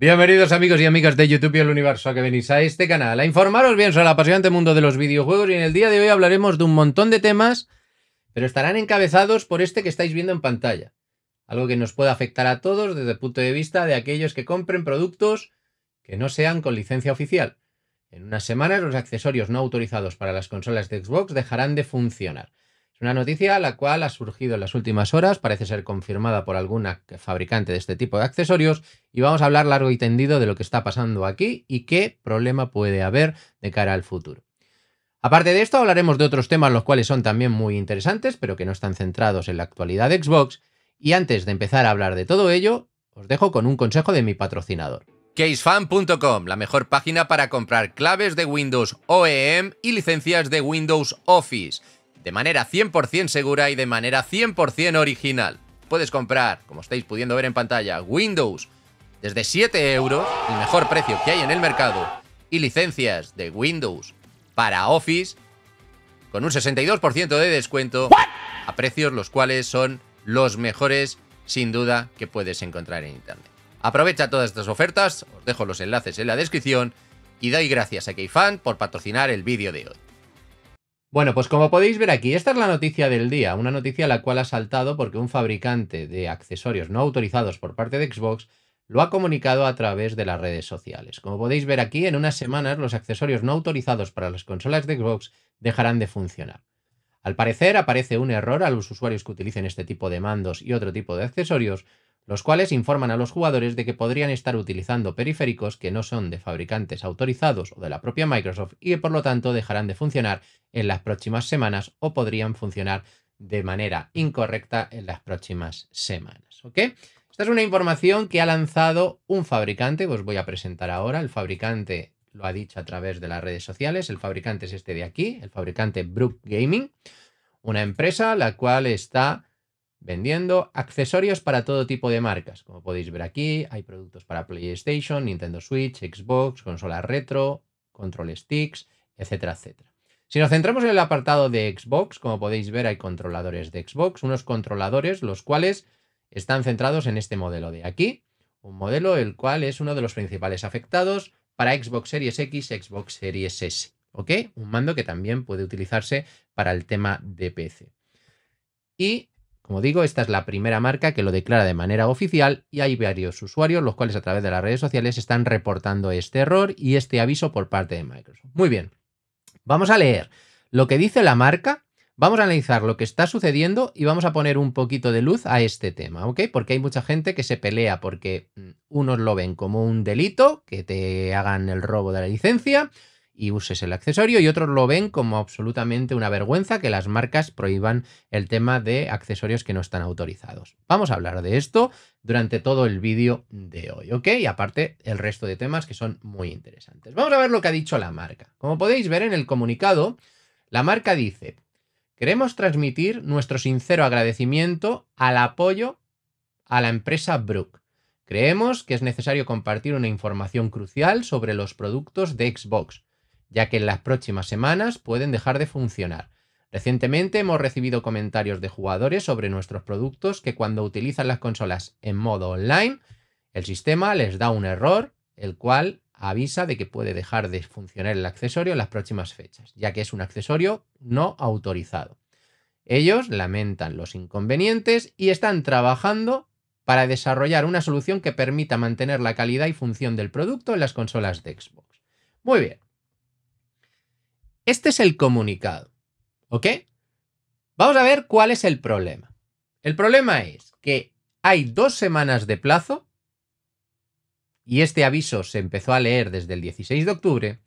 Bienvenidos amigos y amigas de YouTube y el universo a que venís a este canal a informaros bien sobre el apasionante mundo de los videojuegos y en el día de hoy hablaremos de un montón de temas, pero estarán encabezados por este que estáis viendo en pantalla. Algo que nos puede afectar a todos desde el punto de vista de aquellos que compren productos que no sean con licencia oficial. En unas semanas los accesorios no autorizados para las consolas de Xbox dejarán de funcionar. Es una noticia la cual ha surgido en las últimas horas, parece ser confirmada por alguna fabricante de este tipo de accesorios y vamos a hablar largo y tendido de lo que está pasando aquí y qué problema puede haber de cara al futuro. Aparte de esto, hablaremos de otros temas los cuales son también muy interesantes, pero que no están centrados en la actualidad de Xbox. Y antes de empezar a hablar de todo ello, os dejo con un consejo de mi patrocinador. CaseFan.com, la mejor página para comprar claves de Windows OEM y licencias de Windows Office de manera 100% segura y de manera 100% original. Puedes comprar, como estáis pudiendo ver en pantalla, Windows desde 7 euros, el mejor precio que hay en el mercado, y licencias de Windows para Office con un 62% de descuento a precios los cuales son los mejores sin duda que puedes encontrar en Internet. Aprovecha todas estas ofertas, os dejo los enlaces en la descripción y doy gracias a Keyfan por patrocinar el vídeo de hoy. Bueno, pues como podéis ver aquí, esta es la noticia del día, una noticia la cual ha saltado porque un fabricante de accesorios no autorizados por parte de Xbox lo ha comunicado a través de las redes sociales. Como podéis ver aquí, en unas semanas los accesorios no autorizados para las consolas de Xbox dejarán de funcionar. Al parecer aparece un error a los usuarios que utilicen este tipo de mandos y otro tipo de accesorios, los cuales informan a los jugadores de que podrían estar utilizando periféricos que no son de fabricantes autorizados o de la propia Microsoft y por lo tanto dejarán de funcionar en las próximas semanas o podrían funcionar de manera incorrecta en las próximas semanas. ¿Ok? Esta es una información que ha lanzado un fabricante, os pues voy a presentar ahora. El fabricante lo ha dicho a través de las redes sociales. El fabricante es este de aquí, el fabricante Brook Gaming, una empresa la cual está vendiendo accesorios para todo tipo de marcas. Como podéis ver aquí, hay productos para PlayStation, Nintendo Switch, Xbox, consola retro, control sticks, etcétera, etcétera. Si nos centramos en el apartado de Xbox, como podéis ver, hay controladores de Xbox, unos controladores los cuales están centrados en este modelo de aquí, un modelo el cual es uno de los principales afectados para Xbox Series X, Xbox Series S, ¿ok? Un mando que también puede utilizarse para el tema de PC. Y como digo, esta es la primera marca que lo declara de manera oficial y hay varios usuarios los cuales a través de las redes sociales están reportando este error y este aviso por parte de Microsoft. Muy bien, vamos a leer lo que dice la marca, vamos a analizar lo que está sucediendo y vamos a poner un poquito de luz a este tema, ¿ok? Porque hay mucha gente que se pelea porque mm, unos lo ven como un delito, que te hagan el robo de la licencia, y uses el accesorio y otros lo ven como absolutamente una vergüenza que las marcas prohíban el tema de accesorios que no están autorizados. Vamos a hablar de esto durante todo el vídeo de hoy, ¿ok? Y aparte el resto de temas que son muy interesantes. Vamos a ver lo que ha dicho la marca. Como podéis ver en el comunicado, la marca dice, queremos transmitir nuestro sincero agradecimiento al apoyo a la empresa Brook. Creemos que es necesario compartir una información crucial sobre los productos de Xbox ya que en las próximas semanas pueden dejar de funcionar. Recientemente hemos recibido comentarios de jugadores sobre nuestros productos que cuando utilizan las consolas en modo online, el sistema les da un error, el cual avisa de que puede dejar de funcionar el accesorio en las próximas fechas, ya que es un accesorio no autorizado. Ellos lamentan los inconvenientes y están trabajando para desarrollar una solución que permita mantener la calidad y función del producto en las consolas de Xbox. Muy bien, este es el comunicado. ¿Ok? Vamos a ver cuál es el problema. El problema es que hay dos semanas de plazo y este aviso se empezó a leer desde el 16 de octubre,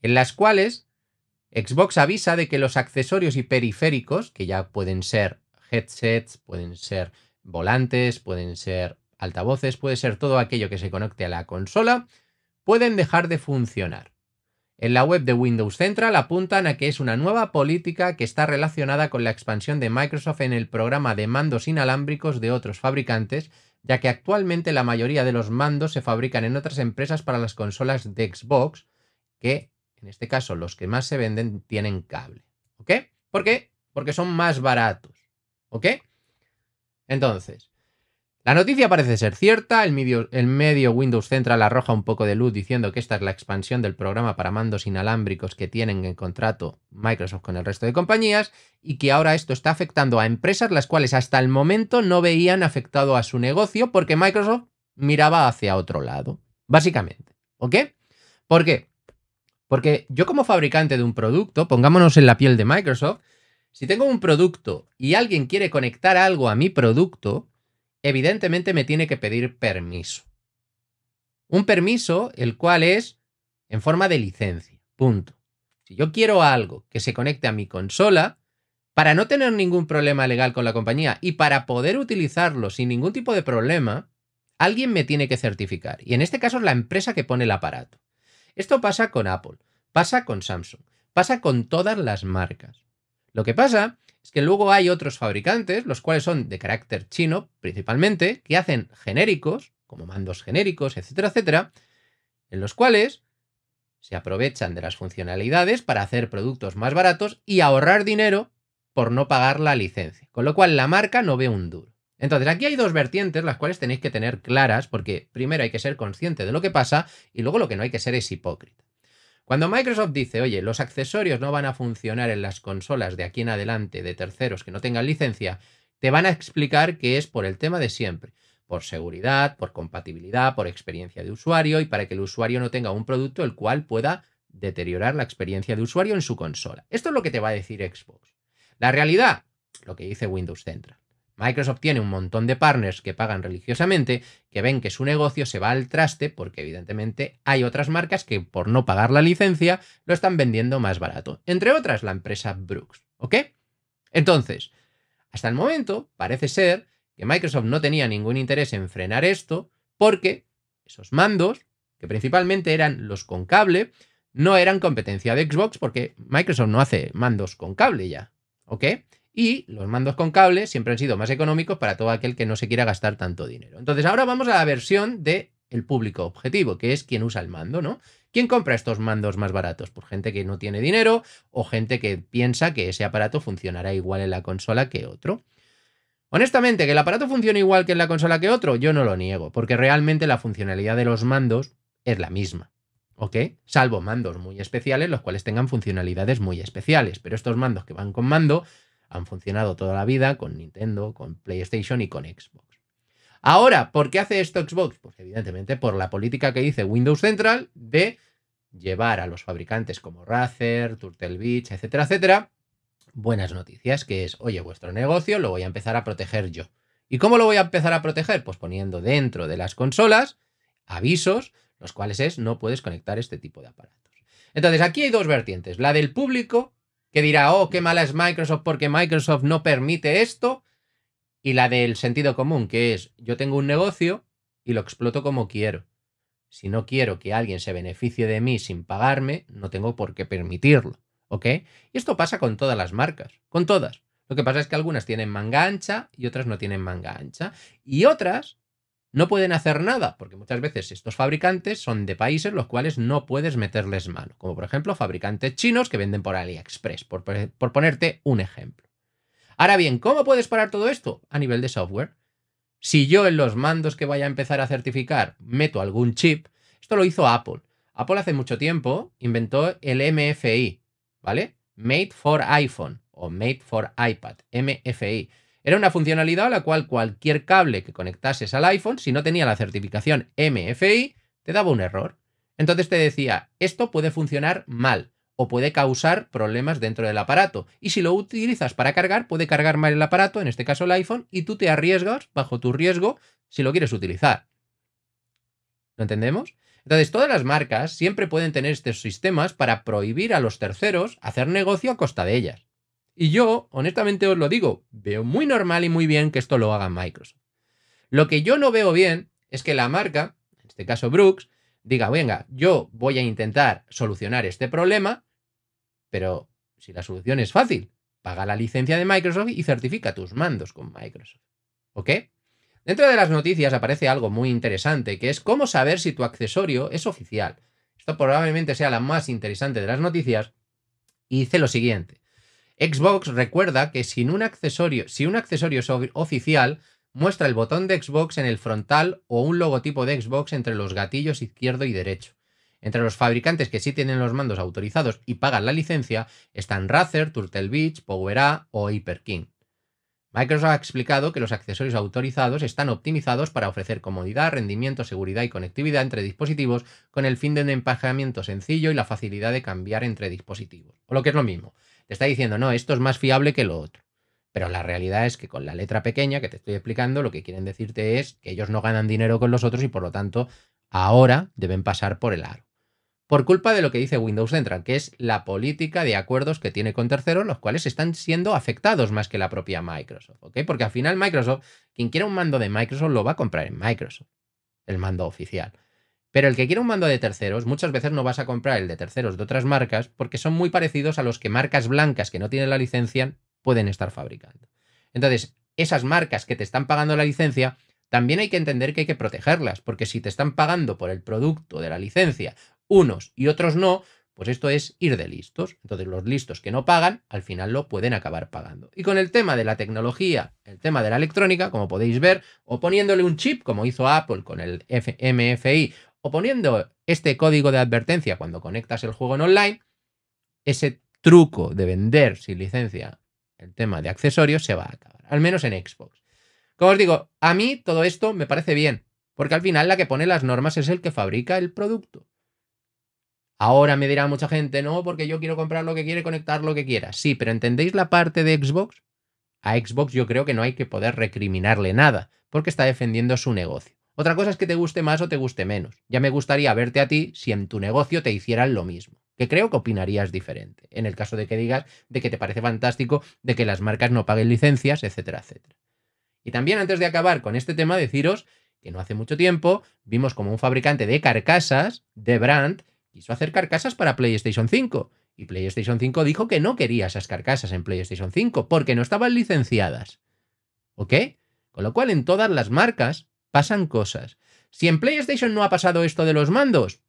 en las cuales Xbox avisa de que los accesorios y periféricos, que ya pueden ser headsets, pueden ser volantes, pueden ser altavoces, puede ser todo aquello que se conecte a la consola, pueden dejar de funcionar. En la web de Windows Central apuntan a que es una nueva política que está relacionada con la expansión de Microsoft en el programa de mandos inalámbricos de otros fabricantes, ya que actualmente la mayoría de los mandos se fabrican en otras empresas para las consolas de Xbox, que en este caso los que más se venden tienen cable. ¿Ok? ¿Por qué? Porque son más baratos. ¿Ok? Entonces, la noticia parece ser cierta, el medio, Windows Central arroja un poco de luz diciendo que esta es la expansión del programa para mandos inalámbricos que tienen en contrato Microsoft con el resto de compañías y que ahora esto está afectando a empresas las cuales hasta el momento no veían afectado a su negocio porque Microsoft miraba hacia otro lado, básicamente. ¿Ok? ¿Por qué? Porque yo como fabricante de un producto, pongámonos en la piel de Microsoft, si tengo un producto y alguien quiere conectar algo a mi producto, evidentemente me tiene que pedir permiso. Un permiso, el cual es en forma de licencia. Punto. Si yo quiero algo que se conecte a mi consola, para no tener ningún problema legal con la compañía y para poder utilizarlo sin ningún tipo de problema, alguien me tiene que certificar. Y en este caso es la empresa que pone el aparato. Esto pasa con Apple, pasa con Samsung, pasa con todas las marcas. Lo que pasa es que luego hay otros fabricantes, los cuales son de carácter chino principalmente, que hacen genéricos, como mandos genéricos, etcétera, etcétera, en los cuales se aprovechan de las funcionalidades para hacer productos más baratos y ahorrar dinero por no pagar la licencia, con lo cual la marca no ve un duro. Entonces, aquí hay dos vertientes las cuales tenéis que tener claras porque primero hay que ser consciente de lo que pasa y luego lo que no hay que ser es hipócrita. Cuando Microsoft dice, oye, los accesorios no van a funcionar en las consolas de aquí en adelante de terceros que no tengan licencia, te van a explicar que es por el tema de siempre, por seguridad, por compatibilidad, por experiencia de usuario y para que el usuario no tenga un producto el cual pueda deteriorar la experiencia de usuario en su consola. Esto es lo que te va a decir Xbox. La realidad, lo que dice Windows Central. Microsoft tiene un montón de partners que pagan religiosamente, que ven que su negocio se va al traste porque evidentemente hay otras marcas que por no pagar la licencia lo están vendiendo más barato. Entre otras, la empresa Brooks. ¿Ok? Entonces, hasta el momento parece ser que Microsoft no tenía ningún interés en frenar esto porque esos mandos, que principalmente eran los con cable, no eran competencia de Xbox porque Microsoft no hace mandos con cable ya. ¿Ok? Y los mandos con cable siempre han sido más económicos para todo aquel que no se quiera gastar tanto dinero. Entonces ahora vamos a la versión de el público objetivo, que es quien usa el mando, ¿no? ¿Quién compra estos mandos más baratos? ¿Por pues gente que no tiene dinero o gente que piensa que ese aparato funcionará igual en la consola que otro. Honestamente, que el aparato funcione igual que en la consola que otro, yo no lo niego, porque realmente la funcionalidad de los mandos es la misma. ¿Ok? Salvo mandos muy especiales, los cuales tengan funcionalidades muy especiales. Pero estos mandos que van con mando han funcionado toda la vida con Nintendo, con PlayStation y con Xbox. Ahora, ¿por qué hace esto Xbox? Pues evidentemente por la política que dice Windows Central de llevar a los fabricantes como Razer, Turtle Beach, etcétera, etcétera, buenas noticias, que es, oye, vuestro negocio lo voy a empezar a proteger yo. ¿Y cómo lo voy a empezar a proteger? Pues poniendo dentro de las consolas avisos, los cuales es no puedes conectar este tipo de aparatos. Entonces, aquí hay dos vertientes, la del público que dirá, oh, qué mala es Microsoft porque Microsoft no permite esto, y la del sentido común, que es, yo tengo un negocio y lo exploto como quiero. Si no quiero que alguien se beneficie de mí sin pagarme, no tengo por qué permitirlo. ¿Ok? Y esto pasa con todas las marcas, con todas. Lo que pasa es que algunas tienen manga ancha y otras no tienen manga ancha. Y otras no pueden hacer nada, porque muchas veces estos fabricantes son de países los cuales no puedes meterles mano, como por ejemplo fabricantes chinos que venden por AliExpress, por, ponerte un ejemplo. Ahora bien, ¿cómo puedes parar todo esto? A nivel de software. Si yo en los mandos que vaya a empezar a certificar meto algún chip, esto lo hizo Apple. Apple hace mucho tiempo inventó el MFI, ¿vale? Made for iPhone o Made for iPad, MFI era una funcionalidad a la cual cualquier cable que conectases al iPhone, si no tenía la certificación MFI, te daba un error. Entonces te decía, esto puede funcionar mal o puede causar problemas dentro del aparato. Y si lo utilizas para cargar, puede cargar mal el aparato, en este caso el iPhone, y tú te arriesgas bajo tu riesgo si lo quieres utilizar. ¿Lo entendemos? Entonces, todas las marcas siempre pueden tener estos sistemas para prohibir a los terceros hacer negocio a costa de ellas. Y yo, honestamente os lo digo, veo muy normal y muy bien que esto lo haga Microsoft. Lo que yo no veo bien es que la marca, en este caso Brooks, diga, venga, yo voy a intentar solucionar este problema, pero si la solución es fácil, paga la licencia de Microsoft y certifica tus mandos con Microsoft. ¿Ok? Dentro de las noticias aparece algo muy interesante, que es cómo saber si tu accesorio es oficial. Esto probablemente sea la más interesante de las noticias. Y dice lo siguiente. Xbox recuerda que sin un accesorio, si un accesorio es oficial, muestra el botón de Xbox en el frontal o un logotipo de Xbox entre los gatillos izquierdo y derecho. Entre los fabricantes que sí tienen los mandos autorizados y pagan la licencia están Razer, Turtle Beach, PowerA o Hyperkin. Microsoft ha explicado que los accesorios autorizados están optimizados para ofrecer comodidad, rendimiento, seguridad y conectividad entre dispositivos con el fin de un empajamiento sencillo y la facilidad de cambiar entre dispositivos. O lo que es lo mismo, te está diciendo, no, esto es más fiable que lo otro. Pero la realidad es que con la letra pequeña que te estoy explicando, lo que quieren decirte es que ellos no ganan dinero con los otros y por lo tanto ahora deben pasar por el aro. Por culpa de lo que dice Windows Central, que es la política de acuerdos que tiene con terceros, los cuales están siendo afectados más que la propia Microsoft, Porque al final Microsoft, quien quiera un mando de Microsoft lo va a comprar en Microsoft, el mando oficial. Pero el que quiere un mando de terceros, muchas veces no vas a comprar el de terceros de otras marcas porque son muy parecidos a los que marcas blancas que no tienen la licencia pueden estar fabricando. Entonces, esas marcas que te están pagando la licencia, también hay que entender que hay que protegerlas, porque si te están pagando por el producto de la licencia unos y otros no, pues esto es ir de listos. Entonces los listos que no pagan, al final lo pueden acabar pagando. Y con el tema de la tecnología, el tema de la electrónica, como podéis ver, o poniéndole un chip, como hizo Apple con el FMFI MFI, o poniendo este código de advertencia cuando conectas el juego en online, ese truco de vender sin licencia el tema de accesorios se va a acabar, al menos en Xbox. Como os digo, a mí todo esto me parece bien, porque al final la que pone las normas es el que fabrica el producto. Ahora me dirá mucha gente, no, porque yo quiero comprar lo que quiere, conectar lo que quiera. Sí, pero ¿entendéis la parte de Xbox? A Xbox yo creo que no hay que poder recriminarle nada, porque está defendiendo su negocio. Otra cosa es que te guste más o te guste menos. Ya me gustaría verte a ti si en tu negocio te hicieran lo mismo, que creo que opinarías diferente, en el caso de que digas de que te parece fantástico, de que las marcas no paguen licencias, etcétera, etcétera. Y también antes de acabar con este tema, deciros que no hace mucho tiempo vimos como un fabricante de carcasas, de Brand, quiso hacer carcasas para PlayStation 5. Y PlayStation 5 dijo que no quería esas carcasas en PlayStation 5 porque no estaban licenciadas. ¿Ok? Con lo cual en todas las marcas pasan cosas. Si en PlayStation no ha pasado esto de los mandos,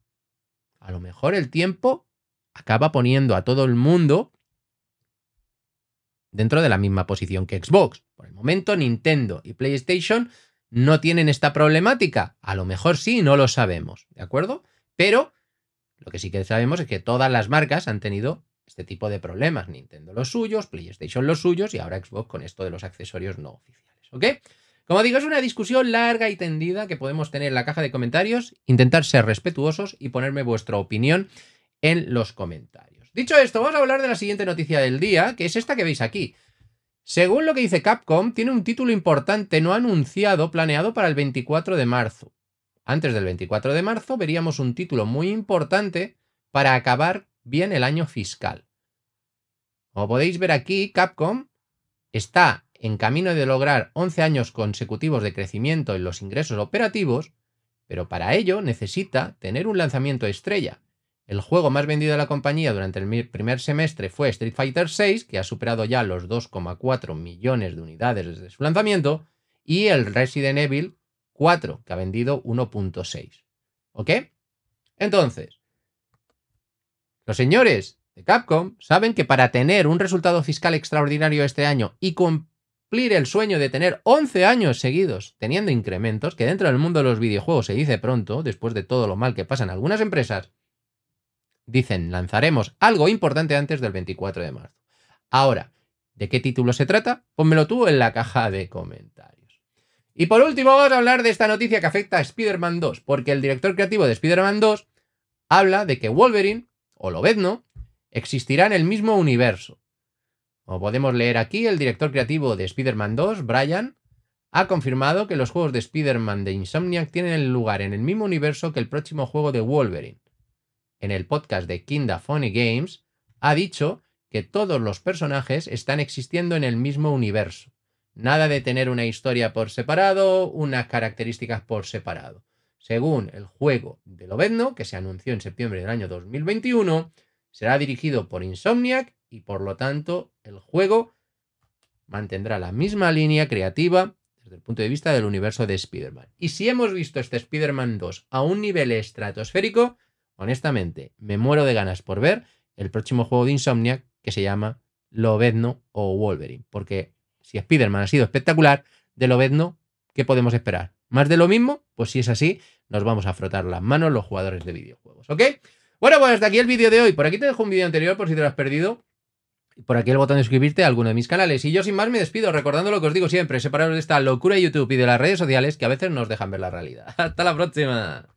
a lo mejor el tiempo acaba poniendo a todo el mundo dentro de la misma posición que Xbox. Por el momento Nintendo y PlayStation no tienen esta problemática. A lo mejor sí, no lo sabemos, ¿de acuerdo? Pero lo que sí que sabemos es que todas las marcas han tenido este tipo de problemas. Nintendo los suyos, PlayStation los suyos y ahora Xbox con esto de los accesorios no oficiales, ¿ok? Como digo, es una discusión larga y tendida que podemos tener en la caja de comentarios, intentar ser respetuosos y ponerme vuestra opinión en los comentarios. Dicho esto, vamos a hablar de la siguiente noticia del día, que es esta que veis aquí. Según lo que dice Capcom, tiene un título importante no anunciado planeado para el 24 de marzo. Antes del 24 de marzo veríamos un título muy importante para acabar bien el año fiscal. Como podéis ver aquí, Capcom está en camino de lograr 11 años consecutivos de crecimiento en los ingresos operativos, pero para ello necesita tener un lanzamiento estrella. El juego más vendido de la compañía durante el primer semestre fue Street Fighter VI, que ha superado ya los 2,4 millones de unidades desde su lanzamiento, y el Resident Evil 4, que ha vendido 1.6. ¿Ok? Entonces, los señores de Capcom saben que para tener un resultado fiscal extraordinario este año y, con, el sueño de tener 11 años seguidos teniendo incrementos, que dentro del mundo de los videojuegos se dice pronto, después de todo lo mal que pasan algunas empresas, dicen, lanzaremos algo importante antes del 24 de marzo. Ahora, ¿de qué título se trata? Pónmelo tú en la caja de comentarios. Y por último, vamos a hablar de esta noticia que afecta a Spider-Man 2, porque el director creativo de Spider-Man 2 habla de que Wolverine, o Lobezno, existirá en el mismo universo. O podemos leer aquí, el director creativo de Spider-Man 2, Brian, ha confirmado que los juegos de Spider-Man de Insomniac tienen lugar en el mismo universo que el próximo juego de Wolverine. En el podcast de Kinda Funny Games, ha dicho que todos los personajes están existiendo en el mismo universo. Nada de tener una historia por separado, unas características por separado. Según el juego de Lobezno, que se anunció en septiembre del año 2021, será dirigido por Insomniac y por lo tanto el juego mantendrá la misma línea creativa desde el punto de vista del universo de Spider-Man. Y si hemos visto este Spider-Man 2 a un nivel estratosférico, honestamente me muero de ganas por ver el próximo juego de Insomniac que se llama Lobezno o Wolverine, porque si Spider-Man ha sido espectacular, de Lobezno, ¿qué podemos esperar? ¿Más de lo mismo? Pues si es así, nos vamos a frotar las manos los jugadores de videojuegos, ¿ok? Bueno, pues hasta aquí el vídeo de hoy. Por aquí te dejo un vídeo anterior por si te lo has perdido por aquí el botón de suscribirte a alguno de mis canales. Y yo sin más me despido, recordando lo que os digo siempre, separaros de esta locura de YouTube y de las redes sociales que a veces nos dejan ver la realidad. Hasta la próxima.